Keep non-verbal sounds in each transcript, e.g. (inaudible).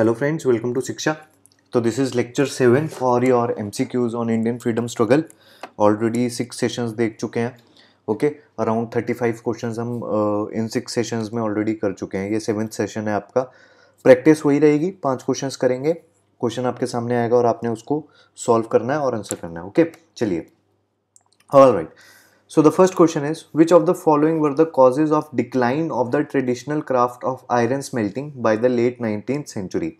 Welcome to Shiksha तो this is lecture seven for 7 M C Qs on Indian freedom struggle already six sessions देख चुके हैं okay around thirty five question हम इन six sessions में already कर चुके हैं ये सेवन्थ सेशन है आपका प्रैक्टिस वही रहेगी पांच क्वेश्चंस करेंगे क्वेश्चन आपके सामने आएगा और आपने उसको सॉल्व करना है और आंसर करना है ओके चलिए all right So the first question is, which of the following were the causes of decline of the traditional craft of iron smelting by the late 19th century?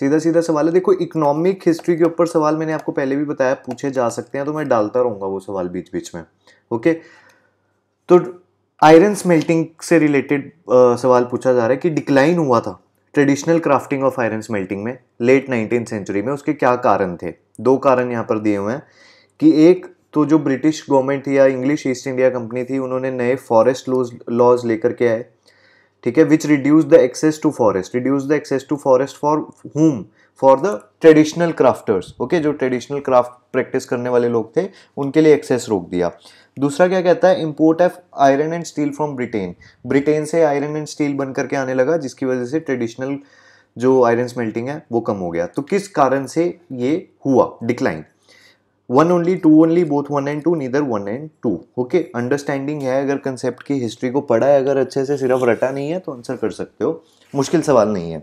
सीधा सीधा सवाल है देखो इकोनॉमिक हिस्ट्री के ऊपर सवाल मैंने आपको पहले भी बताया पूछे जा सकते हैं तो मैं डालता रहूंगा वो सवाल बीच बीच में ओके तो आयरन स्मेल्टिंग से रिलेटेड सवाल पूछा जा रहा है कि डिक्लाइन हुआ था traditional crafting of iron smelting में लेट नाइनटीन सेंचुरी में उसके क्या कारण थे दो कारण यहाँ पर दिए हुए हैं कि एक तो जो ब्रिटिश गवर्नमेंट थी या इंग्लिश ईस्ट इंडिया कंपनी थी उन्होंने नए फॉरेस्ट लॉज लॉज लेकर के आए ठीक है which reduce the access to forest reduce the access to forest for whom for the traditional crafters okay जो ट्रेडिशनल क्राफ्ट प्रैक्टिस करने वाले लोग थे उनके लिए एक्सेस रोक दिया दूसरा क्या कहता है import of iron and steel from Britain Britain से आयरन एंड स्टील बन करके आने लगा जिसकी वजह से ट्रेडिशनल जो आयरन स्मेल्टिंग है वो कम हो गया तो किस कारण से ये हुआ decline one only two only both one and two neither one and two okay understanding है अगर कंसेप्ट की हिस्ट्री को पढ़ा है अगर अच्छे से सिर्फ रटा नहीं है तो आंसर कर सकते हो मुश्किल सवाल नहीं है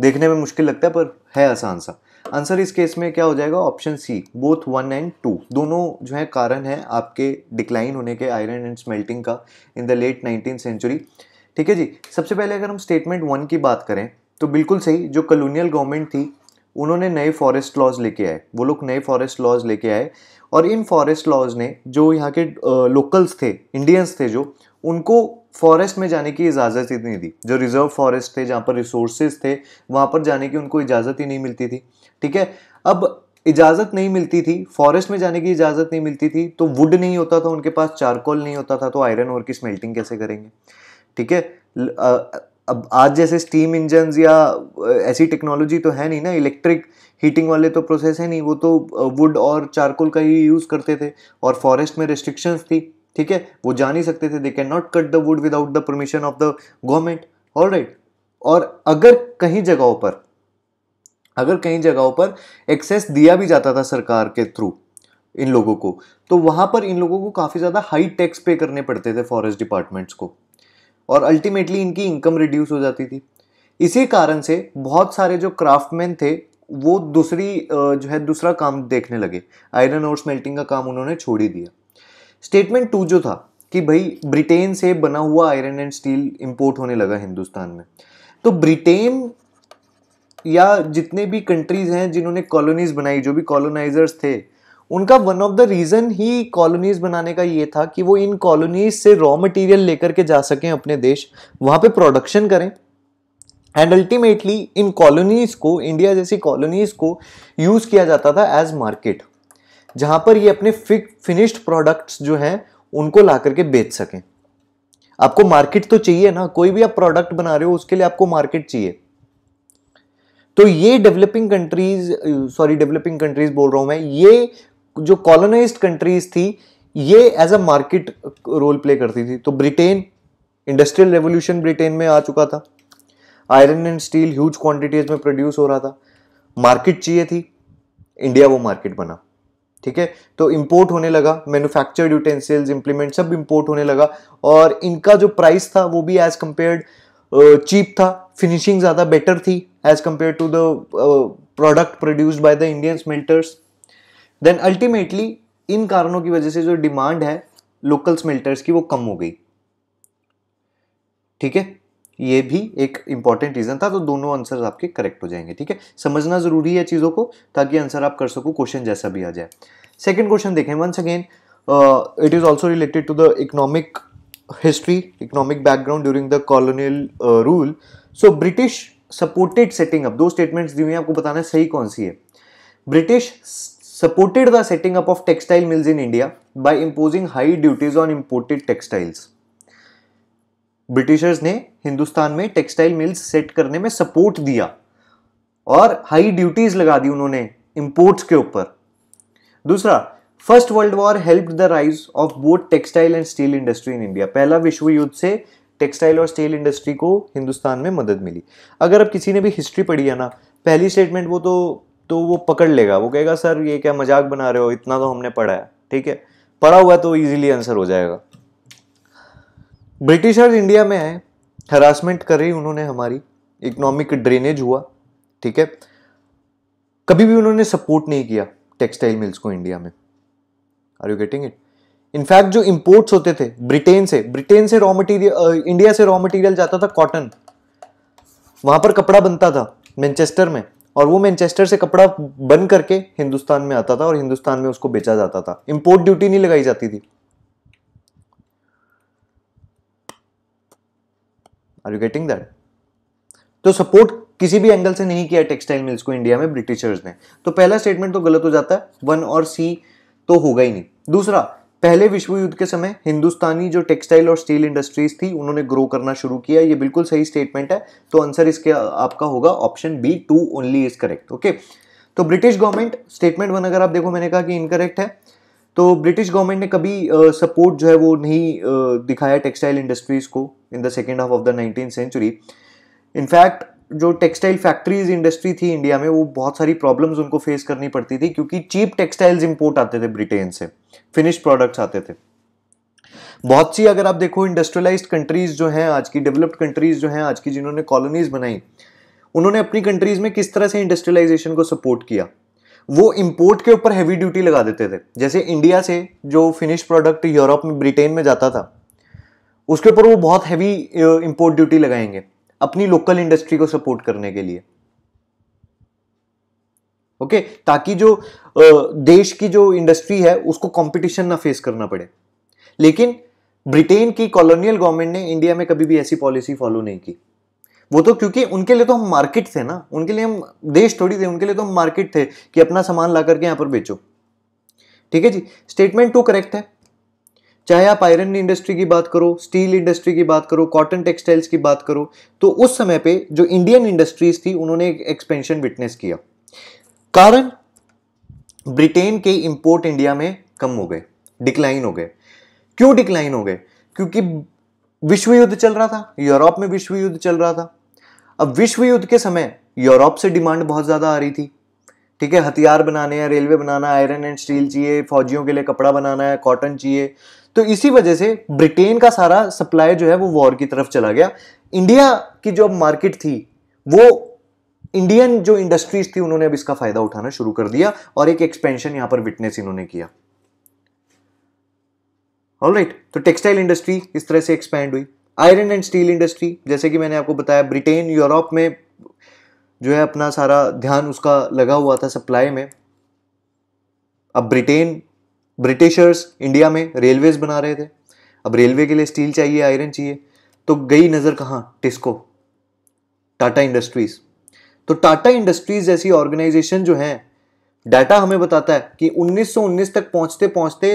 देखने में मुश्किल लगता है पर है आसान सा आंसर इस केस में क्या हो जाएगा option C both one and two दोनों जो है कारण है आपके डिक्लाइन होने के आयरन एंड स्मेल्टिंग का in the late nineteen century ठीक है जी सबसे पहले अगर हम स्टेटमेंट वन की बात करें तो बिल्कुल सही जो कलोनियल गवर्नमेंट थी उन्होंने नए फॉरेस्ट लॉज लेके आए वो लोग नए फॉरेस्ट लॉज लेके आए और इन फॉरेस्ट लॉज ने जो यहाँ के लोकल्स थे इंडियंस थे जो उनको फॉरेस्ट में जाने की इजाज़त ही नहीं दी जो रिजर्व फॉरेस्ट थे जहाँ पर रिसोर्सेज थे वहाँ पर जाने की उनको इजाज़त ही नहीं मिलती थी ठीक है अब इजाज़त नहीं मिलती थी फॉरेस्ट में जाने की इजाज़त नहीं मिलती थी तो वुड नहीं होता था उनके पास चारकोल नहीं होता था तो आयरन और की स्मेल्टिंग कैसे करेंगे ठीक है अब आज जैसे स्टीम इंजन या ऐसी टेक्नोलॉजी तो है नहीं ना इलेक्ट्रिक हीटिंग वाले तो प्रोसेस है नहीं वो तो वुड और चारकोल का ही यूज़ करते थे और फॉरेस्ट में रिस्ट्रिक्शंस थी ठीक है वो जा नहीं सकते थे they can not cut the wood without the permission of the government all right और अगर कहीं जगहों पर अगर कहीं जगहों पर एक्सेस दिया भी जाता था सरकार के थ्रू इन लोगों को तो वहाँ पर इन लोगों को काफ़ी ज़्यादा हाई टैक्स पे करने पड़ते थे फॉरेस्ट डिपार्टमेंट्स को और अल्टीमेटली इनकी इनकम रिड्यूस हो जाती थी इसी कारण से बहुत सारे जो क्राफ्टमैन थे वो दूसरी जो है दूसरा काम देखने लगे आयरन और स्मेल्टिंग का काम उन्होंने छोड़ ही दिया स्टेटमेंट टू जो था कि भाई ब्रिटेन से बना हुआ आयरन एंड स्टील इंपोर्ट होने लगा हिंदुस्तान में तो ब्रिटेन या जितने भी कंट्रीज हैं जिन्होंने कॉलोनीज बनाई जो भी कॉलोनाइजर्स थे उनका वन ऑफ द रीज़न ही कॉलोनीज बनाने का ये था कि वो इन कॉलोनीज से रॉ मटेरियल लेकर के जा सकें अपने देश वहां पे प्रोडक्शन करें एंड अल्टीमेटली इन कॉलोनीज़ को इंडिया जैसी कॉलोनीज़ को यूज़ किया जाता था एज मार्केट जहां पर ये अपने फिक फिनिश्ड प्रोडक्ट्स जो हैं उनको ला करके बेच सकें आपको मार्केट तो चाहिए ना कोई भी आप प्रोडक्ट बना रहे हो उसके लिए आपको मार्केट चाहिए तो ये developing countries sorry developing countries बोल रहा हूँ मैं ये जो कॉलोनाइज कंट्रीज थी ये as a market role play करती थी तो ब्रिटेन इंडस्ट्रियल रेवोल्यूशन ब्रिटेन में आ चुका था iron and steel huge quantities में प्रोड्यूस हो रहा था मार्केट चाहिए थी इंडिया वो मार्केट बना ठीक है तो इंपोर्ट होने लगा मैन्युफैक्चर्ड यूटेंसिल्स इंप्लीमेंट सब इंपोर्ट होने लगा और इनका जो प्राइस था वो भी एज कम्पेयर्ड चीप था फिनिशिंग ज़्यादा बेटर थी as compare to the product produced by the Indian smelters then ultimately इन कारणों की वजह से जो डिमांड है लोकल स्मेल्टर्स की वो कम हो गई ठीक है ये भी एक इंपॉर्टेंट रीज़न था तो दोनों आंसर आपके करेक्ट हो जाएंगे ठीक है समझना ज़रूरी है चीज़ों को ताकि आंसर आप कर सको क्वेश्चन जैसा भी आ जाए सेकेंड क्वेश्चन देखें once again it is also related to the economic history economic background during the colonial rule so British supported setting up दो स्टेटमेंट्स दी हुई हैं आपको बताना है सही कौन सी है British supported the setting up of textile mills in India by imposing high duties on imported textiles. Britishers ने हिंदुस्तान में टेक्सटाइल मिल्स सेट करने में सपोर्ट दिया और हाई ड्यूटीज लगा दी उन्होंने इम्पोर्ट्स के ऊपर दूसरा first world war help the rise of both textile and steel industry in India पहला विश्व युद्ध से टेक्सटाइल और स्टील इंडस्ट्री को हिंदुस्तान में मदद मिली अगर अब किसी ने भी हिस्ट्री पढ़ी है ना पहली स्टेटमेंट वो तो तो वो पकड़ लेगा वो कहेगा सर ये क्या मजाक बना रहे हो इतना तो हमने पढ़ा है ठीक है पढ़ा हुआ तो इजीली आंसर हो जाएगा ब्रिटिशर्स इंडिया में आए हरासमेंट करी उन्होंने हमारी इकोनॉमिक ड्रेनेज हुआ ठीक है कभी भी उन्होंने सपोर्ट नहीं किया टेक्सटाइल मिल्स को इंडिया में are you getting it in fact जो इम्पोर्ट्स होते थे ब्रिटेन से ब्रिटेन से रॉ मटेरियल इंडिया से रॉ मटेरियल जाता था कॉटन वहां पर कपड़ा बनता था मैनचेस्टर में और वो मैनचेस्टर से कपड़ा बन करके हिंदुस्तान में आता था और हिंदुस्तान में उसको बेचा जाता था इंपोर्ट ड्यूटी नहीं लगाई जाती थी आर यू गेटिंग दैट तो सपोर्ट किसी भी एंगल से नहीं किया टेक्सटाइल मिल्स को इंडिया में ब्रिटिशर्स ने तो पहला स्टेटमेंट तो गलत हो जाता है वन और सी तो होगा ही नहीं दूसरा पहले विश्व युद्ध के समय हिंदुस्तानी जो टेक्सटाइल और स्टील इंडस्ट्रीज थी उन्होंने ग्रो करना शुरू किया ये बिल्कुल सही स्टेटमेंट है तो आंसर इसके आपका होगा option B two only is correct okay तो ब्रिटिश गवर्नमेंट स्टेटमेंट वन अगर आप देखो मैंने कहा कि इनकरेक्ट है तो ब्रिटिश गवर्नमेंट ने कभी सपोर्ट uh, जो है वो नहीं uh, दिखाया टेक्सटाइल इंडस्ट्रीज को in the second half of the nineteen century in fact जो टेक्सटाइल फैक्ट्रीज इंडस्ट्री थी इंडिया में वो बहुत सारी प्रॉब्लम्स उनको फेस करनी पड़ती थी क्योंकि चीप टेक्सटाइल्स इंपोर्ट आते थे ब्रिटेन से फिनिश प्रोडक्ट्स आते थे बहुत सी अगर आप देखो इंडस्ट्रियलाइज्ड कंट्रीज जो हैं आज की डेवलप्ड कंट्रीज जो हैं आज की जिन्होंने कॉलोनीज बनाई उन्होंने अपनी कंट्रीज में किस तरह से इंडस्ट्रियलाइजेशन को सपोर्ट किया वो इम्पोर्ट के ऊपर हैवी ड्यूटी लगा देते थे जैसे इंडिया से जो फिनिश प्रोडक्ट यूरोप में ब्रिटेन में जाता था उसके ऊपर वो बहुत हैवी इम्पोर्ट ड्यूटी लगाएंगे अपनी लोकल इंडस्ट्री को सपोर्ट करने के लिए ओके okay? ताकि जो देश की जो इंडस्ट्री है उसको कंपटीशन ना फेस करना पड़े लेकिन ब्रिटेन की कॉलोनियल गवर्नमेंट ने इंडिया में कभी भी ऐसी पॉलिसी फॉलो नहीं की वो तो क्योंकि उनके लिए तो हम मार्केट थे ना उनके लिए हम देश थोड़ी थे उनके लिए तो हम मार्केट थे कि अपना सामान ला करके यहां पर बेचो ठीक है जी स्टेटमेंट टू करेक्ट है चाहे आप आयरन इंडस्ट्री की बात करो स्टील इंडस्ट्री की बात करो कॉटन टेक्सटाइल्स की बात करो तो उस समय पे जो इंडियन इंडस्ट्रीज थी उन्होंने एक एक्सपेंशन विटनेस किया कारण ब्रिटेन के इंपोर्ट इंडिया में कम हो गए डिक्लाइन हो गए क्यों डिक्लाइन हो गए क्योंकि विश्व युद्ध चल रहा था यूरोप में विश्व युद्ध चल रहा था अब विश्व युद्ध के समय यूरोप से डिमांड बहुत ज़्यादा आ रही थी ठीक है हथियार बनाने हैं रेलवे बनाना आयरन एंड स्टील चाहिए फौजियों के लिए कपड़ा बनाना है कॉटन चाहिए तो इसी वजह से ब्रिटेन का सारा सप्लाई जो है वो वॉर की तरफ चला गया इंडिया की जो अब मार्केट थी वो इंडियन जो इंडस्ट्रीज थी उन्होंने अब इसका फायदा उठाना शुरू कर दिया और एक एक्सपेंशन यहां पर विटनेस इन्होंने किया ऑल राइट right, तो टेक्सटाइल इंडस्ट्री इस तरह से एक्सपैंड हुई आयरन एंड स्टील इंडस्ट्री जैसे कि मैंने आपको बताया ब्रिटेन यूरोप में जो है अपना सारा ध्यान उसका लगा हुआ था सप्लाई में अब ब्रिटेन ब्रिटिशर्स इंडिया में रेलवेज बना रहे थे अब रेलवे के लिए स्टील चाहिए आयरन चाहिए तो गई नज़र कहाँ टिस्को टाटा इंडस्ट्रीज़ तो टाटा इंडस्ट्रीज़ जैसी ऑर्गेनाइजेशन जो है डाटा हमें बताता है कि 1919 तक पहुंचते पहुंचते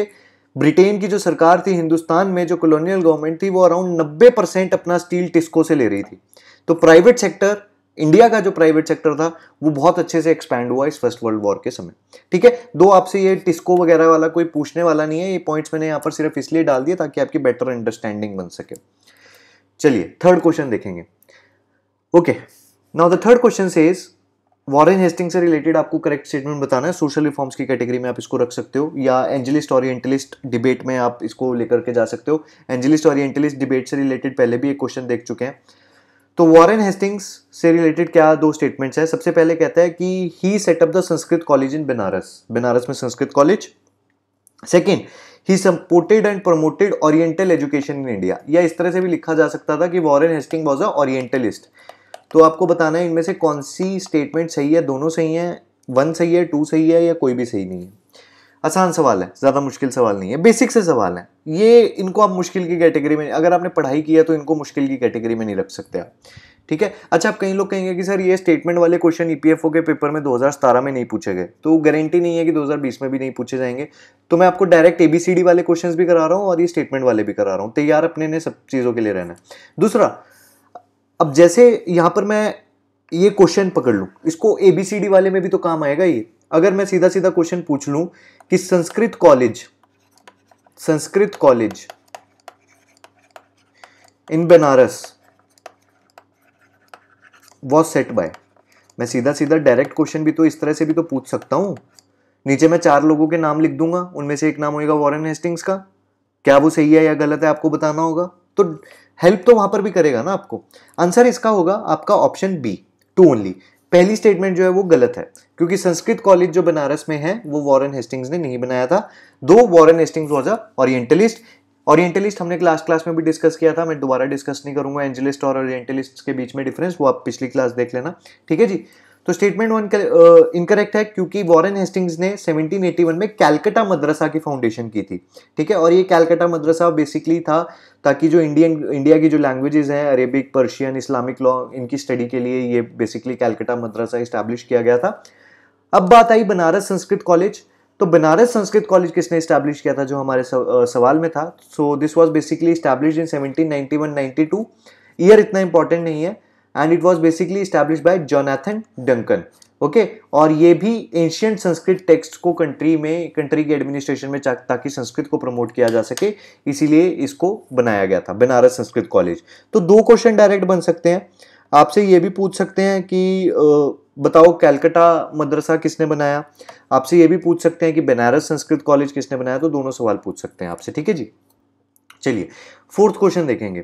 ब्रिटेन की जो सरकार थी हिंदुस्तान में जो कॉलोनियल गवर्नमेंट थी वो अराउंड 90 परसेंट अपना स्टील टिस्को से ले रही थी तो प्राइवेट सेक्टर इंडिया का जो प्राइवेट सेक्टर था वो बहुत अच्छे से एक्सपैंड हुआ इस फर्स्ट वर्ल्ड वॉर के समय ठीक है दो आपसे ये टिस्को वगैरह वाला कोई पूछने वाला नहीं है ये पॉइंट्स मैंने यहाँ पर सिर्फ इसलिए डाल दिया ताकि आपकी बेटर अंडरस्टैंडिंग बन सके चलिए थर्ड क्वेश्चन देखेंगे okay now the third question से इज वॉरेन हेस्टिंग से रिलेटेड आपको करेक्ट स्टेटमेंट बताना है सोशल रिफॉर्म्स की कैटेगरी में आप इसको रख सकते हो या एंजलिस्ट ओरिएंटलिस्ट डिबेट में आप इसको लेकर के जा सकते हो एंजलिस्ट ओरिएंटलिस्ट डिबेट से रिलेटेड पहले भी एक क्वेश्चन देख चुके हैं तो वॉरेन हेस्टिंग्स से रिलेटेड क्या दो स्टेटमेंट्स हैं सबसे पहले कहता है कि he set up the Sanskrit college in Banaras Banaras में Sanskrit college second he supported and promoted oriental education in India या इस तरह से भी लिखा जा सकता था कि Warren Hasting was a Orientalist तो आपको बताना है इनमें से कौन सी स्टेटमेंट सही है दोनों सही है वन सही है टू सही है या कोई भी सही नहीं है आसान सवाल है ज़्यादा मुश्किल सवाल नहीं है बेसिक से सवाल है ये इनको आप मुश्किल की कैटेगरी में अगर आपने पढ़ाई किया तो इनको मुश्किल की कैटेगरी में नहीं रख सकते आप ठीक है अच्छा आप कई लोग कहेंगे कि सर ये स्टेटमेंट वाले क्वेश्चन ईपीएफओ e के पेपर में 2017 में नहीं पूछे गए तो गारंटी नहीं है कि 2020 में भी नहीं पूछे जाएंगे तो मैं आपको डायरेक्ट एबीसीडी वाले क्वेश्चंस भी करा रहा हूँ और ये स्टेटमेंट वाले भी करा रहा हूँ तैयार अपने ने सब चीज़ों के लिए रहना दूसरा अब जैसे यहाँ पर मैं ये क्वेश्चन पकड़ लूँ इसको ए वाले में भी तो काम आएगा ये अगर मैं सीधा सीधा क्वेश्चन पूछ लूँ कि Sanskrit college Sanskrit college in Banaras was set by मैं सीधा सीधा डायरेक्ट क्वेश्चन भी तो इस तरह से भी तो पूछ सकता हूं नीचे मैं चार लोगों के नाम लिख दूंगा उनमें से एक नाम होएगा वॉरेन हेस्टिंग्स का क्या वो सही है या गलत है आपको बताना होगा तो हेल्प तो वहां पर भी करेगा ना आपको आंसर इसका होगा आपका ऑप्शन बी टू ओनली पहली स्टेटमेंट जो है वो गलत है क्योंकि संस्कृत कॉलेज जो बनारस में है वो वॉरेन हेस्टिंग्स ने नहीं बनाया था दो Warren Hastings was a Orientalist Orientalist हमने क्लास क्लास में भी डिस्कस किया था मैं दोबारा डिस्कस नहीं करूंगा एंजलिस्ट और ओरिएंटलिस्ट के बीच में डिफरेंस वो आप पिछली क्लास देख लेना ठीक है जी तो स्टेटमेंट वन इनकरेक्ट है क्योंकि वॉरेन हेस्टिंग्स ने 1781 में कैलकटा मदरसा की फाउंडेशन की थी ठीक है और ये कैलकटा मदरसा बेसिकली था ताकि जो इंडियन इंडिया की जो लैंग्वेजेस हैं अरेबिक पर्शियन इस्लामिक लॉ इनकी स्टडी के लिए ये बेसिकली कैलकटा मदरसा इस्टेब्लिश किया गया था अब बात आई बनारस संस्कृत कॉलेज तो बनारस संस्कृत कॉलेज किसने इस्टेब्लिश किया था जो हमारे सवाल में था so this was basically establish in seventeen ninety one ninety two year इतना इंपॉर्टेंट नहीं है and it was basically establish by Jonathan Duncan okay और ये भी एंशियंट संस्कृत टेक्स्ट को कंट्री में कंट्री के एडमिनिस्ट्रेशन में ताकि संस्कृत को प्रमोट किया जा सके इसीलिए इसको बनाया गया था बनारस संस्कृत कॉलेज तो दो क्वेश्चन डायरेक्ट बन सकते हैं आपसे ये भी पूछ सकते हैं कि बताओ कैलकटा मदरसा किसने बनाया आपसे ये भी पूछ सकते हैं कि बनारस संस्कृत कॉलेज किसने बनाया तो दोनों सवाल पूछ सकते हैं आपसे ठीक है जी चलिए फोर्थ क्वेश्चन देखेंगे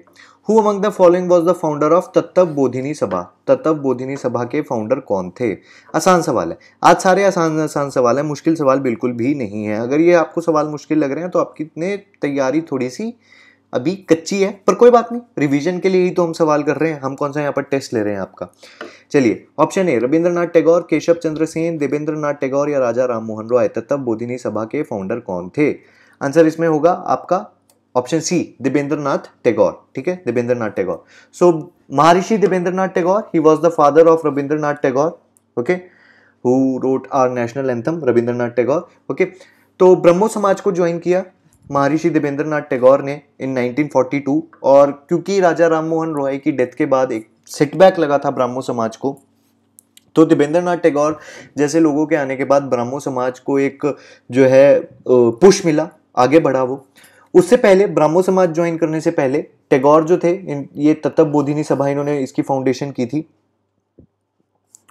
who among the following was the founder of Tattva Bodhini सभा तत्व बोधिनी सभा के फाउंडर कौन थे आसान सवाल है आज सारे आसान आसान सवाल है मुश्किल सवाल बिल्कुल भी नहीं है अगर ये आपको सवाल मुश्किल लग रहे हैं तो आपकी इतने तैयारी थोड़ी सी अभी कच्ची है पर कोई बात नहीं रिवीजन के लिए ही तो हम सवाल कर रहे हैं हम कौन सा यहाँ पर टेस्ट ले रहे हैं आपका चलिए ऑप्शन ए रविंद्रनाथ टैगोर केशव चंद्र सेन देवेंद्र नाथ टैगोर या राजा राम मोहन रॉय तत्व बोधिनी सभा के फाउंडर कौन थे आंसर इसमें होगा आपका ऑप्शन सी देवेंद्र नाथ टैगोर ठीक है Devendra Nath Tagore so Maharshi Devendra Nath Tagore he was the father of Rabindra Nath Tagore okay who wrote our national anthem Rabindra Nath Tagore okay तो ब्रह्मो समाज को ज्वाइन किया महर्षि देवेंद्र नाथ टैगोर ने इन 1942 और क्योंकि राजा राम मोहन रॉय की डेथ के बाद एक सेटबैक लगा था ब्राह्मो समाज को तो देवेंद्र नाथ टैगोर जैसे लोगों के आने के बाद ब्राह्मो समाज को एक जो है पुश मिला आगे बढ़ा वो उससे पहले ब्राह्मो समाज ज्वाइन करने से पहले टैगोर जो थे ये तत्व बोधिनी सभा इन्होंने इसकी फाउंडेशन की थी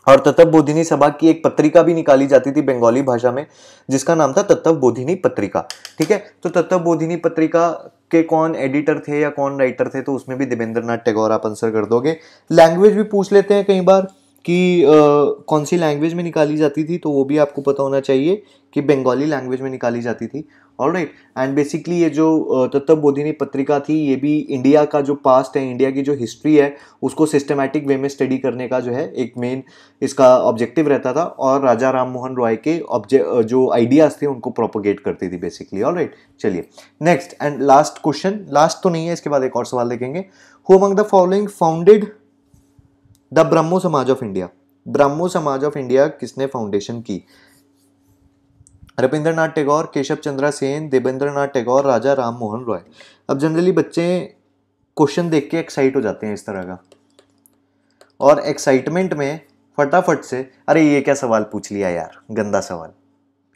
और तत्व बोधिनी सभा की एक पत्रिका भी निकाली जाती थी बंगाली भाषा में जिसका नाम था तत्व बोधिनी पत्रिका ठीक है तो तत्व बोधिनी पत्रिका के कौन एडिटर थे या कौन राइटर थे तो उसमें भी देवेंद्र नाथ टैगोर आप आंसर कर दोगे लैंग्वेज भी पूछ लेते हैं कई बार कि आ, कौन सी लैंग्वेज में निकाली जाती थी तो वो भी आपको पता होना चाहिए कि बंगाली लैंग्वेज में निकाली जाती थी ऑल राइट एंड बेसिकली ये जो तत्व बोधिनी पत्रिका थी ये भी इंडिया का जो पास्ट है इंडिया की जो हिस्ट्री है उसको सिस्टमैटिक वे में स्टडी करने का जो है एक मेन इसका ऑब्जेक्टिव रहता था और राजा राम मोहन रॉय के ऑब्जे जो आइडियाज़ थे उनको प्रोपोगेट करती थी बेसिकली ऑल राइट चलिए next and last question last तो नहीं है इसके बाद एक और सवाल देखेंगे who among the following founded the Brahmo Samaj of India ब्रह्मो Samaj of India किसने फाउंडेशन की रविंद्रनाथ टैगोर केशव चंद्रा सेन देवेंद्र नाथ टैगोर राजा राम मोहन रॉय अब जनरली बच्चे क्वेश्चन देख के एक्साइट हो जाते हैं इस तरह का और एक्साइटमेंट में फटाफट से अरे ये क्या सवाल पूछ लिया यार गंदा सवाल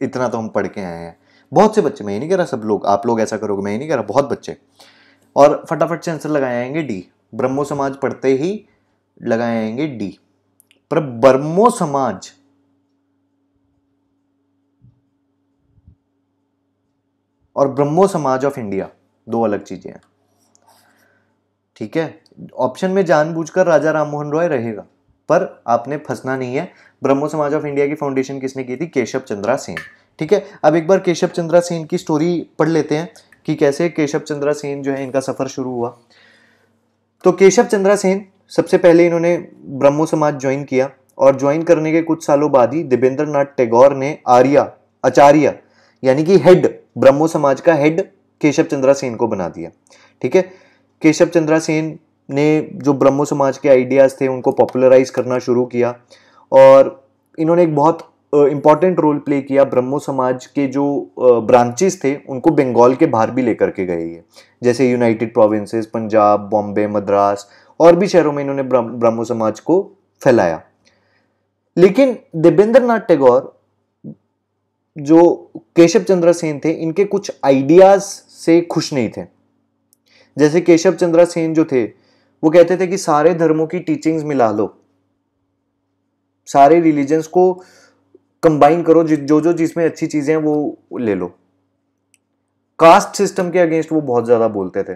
इतना तो हम पढ़ के आए हैं बहुत से बच्चे मैं ये नहीं कह रहा सब लोग आप लोग ऐसा करोगे मैं ये नहीं कह रहा बहुत बच्चे और फटाफट से आंसर लगाए आएंगे डी ब्रह्मो समाज पढ़ते ही लगाए आएंगे डी पर ब्रह्मो समाज और ब्रह्मो समाज ऑफ इंडिया दो अलग चीज़ें हैं ठीक है ऑप्शन में जानबूझकर राजा राम मोहन रॉय रहेगा पर आपने फंसना नहीं है ब्रह्मो समाज ऑफ इंडिया की फाउंडेशन किसने की थी केशव चंद्रा सेन ठीक है अब एक बार केशव चंद्रा सेन की स्टोरी पढ़ लेते हैं कि कैसे केशव चंद्रा सेन जो है इनका सफ़र शुरू हुआ तो केशव चंद्रा सेन सबसे पहले इन्होंने ब्रह्मो समाज ज्वाइन किया और ज्वाइन करने के कुछ सालों बाद ही दिबेंद्र नाथ टैगोर ने आर्या आचार्य यानी कि हेड ब्रह्मो समाज का हेड केशव चंद्रा सेन को बना दिया ठीक है केशव चंद्रा सेन ने जो ब्रह्मो समाज के आइडियाज़ थे उनको पॉपुलराइज करना शुरू किया और इन्होंने एक बहुत इंपॉर्टेंट रोल प्ले किया ब्रह्मो समाज के जो ब्रांचेस थे उनको बंगाल के बाहर भी लेकर के गए ये जैसे यूनाइटेड प्रोविंसेस पंजाब बॉम्बे मद्रास और भी शहरों में इन्होंने ब्रह्मो समाज को फैलाया लेकिन देवेंद्र नाथ टैगोर जो केशव चंद्र सेन थे इनके कुछ आइडियाज से खुश नहीं थे जैसे केशव चंद्र सेन जो थे वो कहते थे कि सारे धर्मों की टीचिंग्स मिला लो सारे रिलीजन्स को कंबाइन करो जो जो जिसमें अच्छी चीज़ें हैं वो ले लो कास्ट सिस्टम के अगेंस्ट वो बहुत ज़्यादा बोलते थे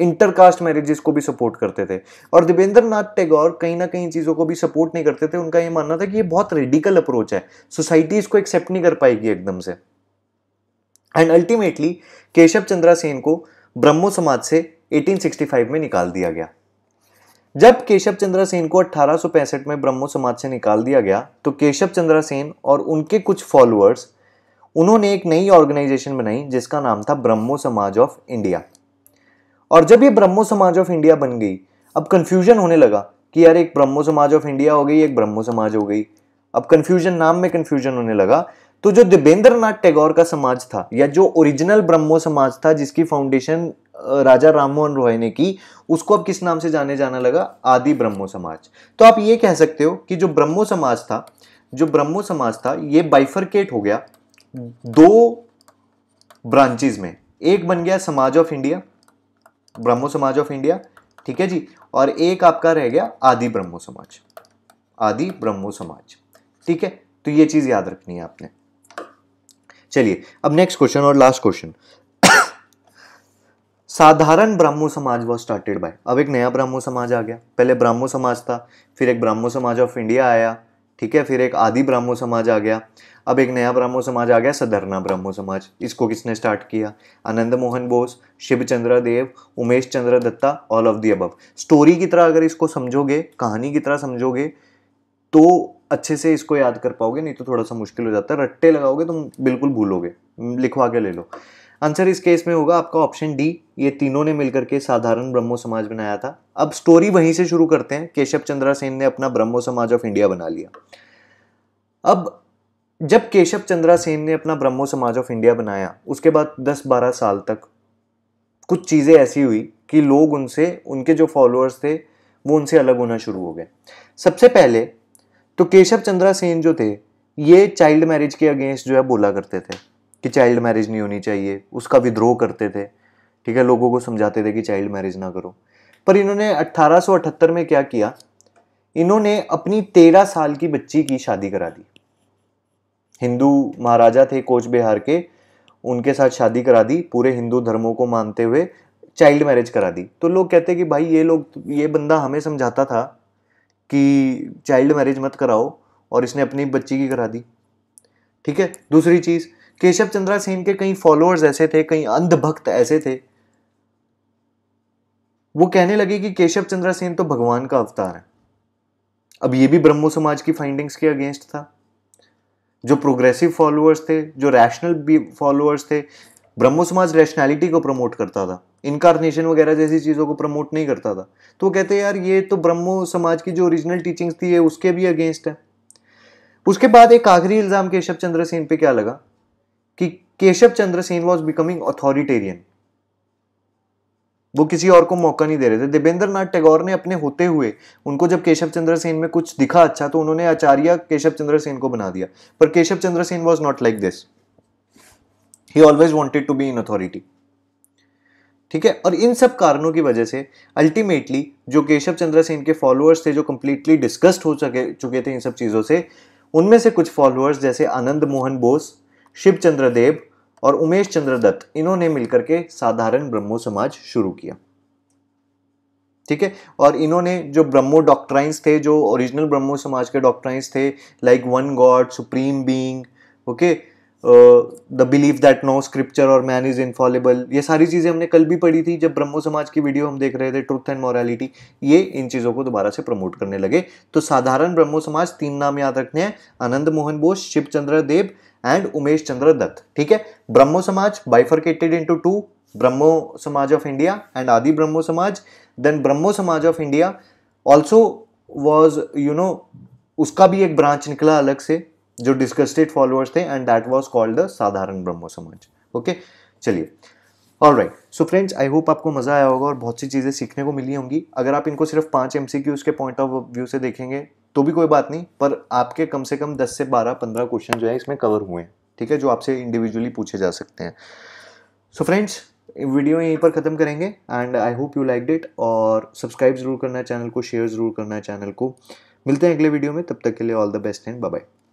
इंटरकास्ट मैरिजेस को भी सपोर्ट करते थे और देवेंद्र नाथ टैगोर कहीं ना कहीं चीज़ों को भी सपोर्ट नहीं करते थे उनका ये मानना था कि ये बहुत रेडिकल अप्रोच है सोसाइटी इसको एक्सेप्ट नहीं कर पाएगी एकदम से एंड अल्टीमेटली केशव चंद्रा सेन को ब्रह्मो समाज से 1865 में निकाल दिया गया जब केशव चंद्रा सेन को अट्ठारह में ब्रह्मो समाज से निकाल दिया गया तो केशव चंद्रा सेन और उनके कुछ फॉलोअर्स उन्होंने एक नई ऑर्गेनाइजेशन बनाई जिसका नाम था ब्रह्मो समाज ऑफ इंडिया और जब ये ब्रह्मो समाज ऑफ इंडिया बन गई अब कन्फ्यूजन होने लगा कि यार एक ब्रह्मो समाज ऑफ इंडिया हो गई एक ब्रह्मो समाज हो गई अब कन्फ्यूजन नाम में कन्फ्यूजन होने लगा तो जो देवेंद्र नाथ टैगोर का समाज था या जो ओरिजिनल ब्रह्मो समाज था जिसकी फाउंडेशन राजा राममोहन रॉय ने की उसको अब किस नाम से जाने जाना लगा आदि ब्रह्मो समाज तो आप ये कह सकते हो कि जो ब्रह्मो समाज था जो ब्रह्मो समाज था ये बाइफरकेट हो गया दो ब्रांचेज में एक बन गया समाज of India ब्रह्मो Samaj of India ठीक है जी और एक आपका रह गया आदि ब्रह्मो समाज आदि ब्रह्मो समाज ठीक है तो ये चीज़ याद रखनी है आपने चलिए अब नेक्स्ट क्वेश्चन और लास्ट क्वेश्चन (coughs) साधारण ब्राह्मो समाज वॉज स्टार्टेड बाय अब एक नया ब्राह्मो समाज आ गया पहले ब्राह्मो समाज था फिर एक ब्राह्मो समाज ऑफ इंडिया आया ठीक है फिर एक आदि ब्राह्मो समाज आ गया अब एक नया ब्राह्मो समाज आ गया सदरना ब्राह्मो समाज इसको किसने स्टार्ट किया Anand Mohan Bose Shiv Chandra Dev Umesh Chandra Dutta all of the above story की तरह अगर इसको समझोगे कहानी की तरह समझोगे तो अच्छे से इसको याद कर पाओगे नहीं तो थोड़ा सा मुश्किल हो जाता है रट्टे लगाओगे तुम बिल्कुल भूलोगे लिखवा के ले लो आंसर इस केस में होगा आपका ऑप्शन डी ये तीनों ने मिलकर के साधारण ब्रह्मो समाज बनाया था अब स्टोरी वहीं से शुरू करते हैं केशव चंद्रा सेन ने अपना ब्रह्मो समाज ऑफ इंडिया बना लिया अब जब केशव चंद्रा सेन ने अपना ब्रह्मो समाज ऑफ इंडिया बनाया उसके बाद 10-12 साल तक कुछ चीज़ें ऐसी हुई कि लोग उनसे उनके जो फॉलोअर्स थे वो उनसे अलग होना शुरू हो गए सबसे पहले तो केशव चंद्रा सेन जो थे ये चाइल्ड मैरिज के अगेंस्ट जो है बोला करते थे कि चाइल्ड मैरिज नहीं होनी चाहिए उसका विद्रोह करते थे ठीक है लोगों को समझाते थे कि चाइल्ड मैरिज ना करो पर इन्होंने 1878 में क्या किया इन्होंने अपनी तेरह साल की बच्ची की शादी करा दी हिंदू महाराजा थे कोच बिहार के उनके साथ शादी करा दी पूरे हिंदू धर्मों को मानते हुए चाइल्ड मैरिज करा दी तो लोग कहते कि भाई ये लोग ये बंदा हमें समझाता था कि चाइल्ड मैरिज मत कराओ और इसने अपनी बच्ची की करा दी ठीक है दूसरी चीज़ केशव चंद्रा सेन के कई फॉलोअर्स ऐसे थे कई अंधभक्त ऐसे थे वो कहने लगे कि केशव चंद्रा सेन तो भगवान का अवतार है अब ये भी ब्रह्मो समाज की फाइंडिंग्स के अगेंस्ट था जो प्रोग्रेसिव फॉलोअर्स थे जो रैशनल भी फॉलोअर्स थे ब्रह्मो समाज रैशनैलिटी को प्रमोट करता था इनकारनेशन वगैरह जैसी चीज़ों को प्रमोट नहीं करता था तो वो कहते यार ये तो ब्रह्मो समाज की जो ओरिजिनल टीचिंग्स थी ये उसके भी अगेंस्ट है उसके बाद एक आखिरी इल्ज़ाम केशव चंद्र सेन पे क्या लगा कि Keshav Chandra Sen was becoming authoritarian वो किसी और को मौका नहीं दे रहे थे देवेंद्र नाथ टैगोर ने अपने होते हुए उनको जब केशव चंद्र सेन में कुछ दिखा अच्छा तो उन्होंने आचार्य केशव चंद्र सेन को बना दिया पर Keshav Chandra Sen was not like this he always wanted to be in authority ठीक है और इन सब कारणों की वजह से अल्टीमेटली जो केशव चंद्र सेन के फॉलोअर्स थे जो कंप्लीटली डिस्कस्ड हो चुके चुके थे इन सब चीज़ों से उनमें से कुछ फॉलोअर्स जैसे आनंद मोहन बोस शिव चंद्र देव और उमेश चंद्र दत्त इन्होंने मिलकर के साधारण ब्रह्मो समाज शुरू किया ठीक है और इन्होंने जो ब्रह्मो डॉक्ट्राइंस थे जो ओरिजिनल ब्रह्मो समाज के डॉक्ट्राइंस थे like one God supreme being okay the believe that no scripture और मैन इज इनफॉलेबल ये सारी चीज़ें हमने कल भी पढ़ी थी जब ब्रह्मो समाज की वीडियो हम देख रहे थे ट्रुथ एंड मॉरलिटी ये इन चीज़ों को दोबारा से प्रमोट करने लगे तो साधारण ब्रह्मो समाज तीन नाम याद रखने हैं आनंद मोहन बोस शिवचंद्र देव एंड उमेश चंद्र दत्त ठीक है ब्रह्मो समाज bifurcated into two ब्रह्मो Samaj of India and आदि ब्रह्मो समाज then Brahmo Samaj of India also was you know उसका भी एक ब्रांच निकला अलग से जो डिस्कस्टेड फॉलोअर्स थे and that was called the Sadharan Brahmo Samaj okay चलिए all right so friends I hope आपको मज़ा आया होगा और बहुत सी चीज़ें सीखने को मिली होंगी अगर आप इनको सिर्फ पाँच एम उसके पॉइंट ऑफ व्यू से देखेंगे तो भी कोई बात नहीं पर आपके कम से कम दस से बारह पंद्रह क्वेश्चन जो है इसमें कवर हुए हैं ठीक है जो आपसे इंडिविजुअली पूछे जा सकते हैं सो so फ्रेंड्स वीडियो यहीं पर ख़त्म करेंगे and I hope you like it और सब्सक्राइब ज़रूर करना है चैनल को शेयर ज़रूर करना है चैनल को मिलते हैं अगले वीडियो में तब तक के लिए all the best and bye bye